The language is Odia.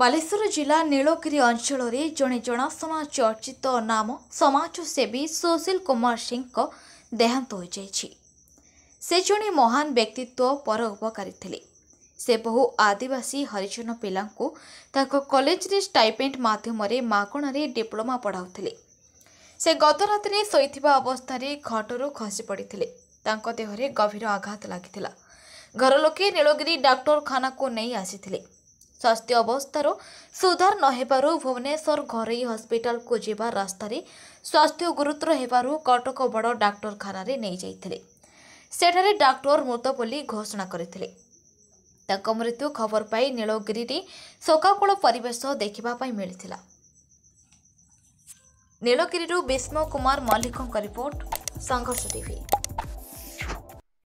ବାଲେଶ୍ୱର ଜିଲ୍ଲା ନୀଳଗିରି ଅଞ୍ଚଳରେ ଜଣେ ଜଣାଶୁଣା ଚର୍ଚ୍ଚିତ ନାମ ସମାଜସେବୀ ସୁଶୀଲ କୁମାର ସିଂଙ୍କ ଦେହାନ୍ତ ହୋଇଯାଇଛି ସେ ଜଣେ ମହାନ ବ୍ୟକ୍ତିତ୍ୱ ପର ଉପକାରୀ ଥିଲେ ସେ ବହୁ ଆଦିବାସୀ ହରିଜନ ପିଲାଙ୍କୁ ତାଙ୍କ କଲେଜରେ ଷ୍ଟାଇପେଣ୍ଟ ମାଧ୍ୟମରେ ମାଗଣାରେ ଡିପ୍ଲୋମା ପଢ଼ାଉଥିଲେ ସେ ଗତରାତିରେ ଶୋଇଥିବା ଅବସ୍ଥାରେ ଘଟରୁ ଖସି ପଡ଼ିଥିଲେ ତାଙ୍କ ଦେହରେ ଗଭୀର ଆଘାତ ଲାଗିଥିଲା ଘର ଲୋକେ ନୀଳଗିରି ଡାକ୍ତରଖାନାକୁ ନେଇ ଆସିଥିଲେ ସ୍ୱାସ୍ଥ୍ୟ ଅବସ୍ଥାରୁ ସୁଧାର ନ ହେବାରୁ ଭୁବନେଶ୍ୱର ଘରୋଇ ହସ୍ପିଟାଲକୁ ଯିବା ରାସ୍ତାରେ ସ୍ୱାସ୍ଥ୍ୟ ଗୁରୁତର ହେବାରୁ କଟକ ବଡ଼ ଡାକ୍ତରଖାନାରେ ନେଇଯାଇଥିଲେ ସେଠାରେ ଡାକ୍ତର ମୃତ ବୋଲି ଘୋଷଣା କରିଥିଲେ ତାଙ୍କ ମୃତ୍ୟୁ ଖବର ପାଇ ନୀଳଗିରିରେ ଶୋକାକୁଳ ପରିବେଶ ଦେଖିବା ପାଇଁ ମିଳିଥିଲା ନୀଳଗିରିରୁ ବିଷ୍ମ କୁମାର ମଲ୍ଲିକଙ୍କ ରିପୋର୍ଟ ସଂଘର୍ଷ ଟିଭି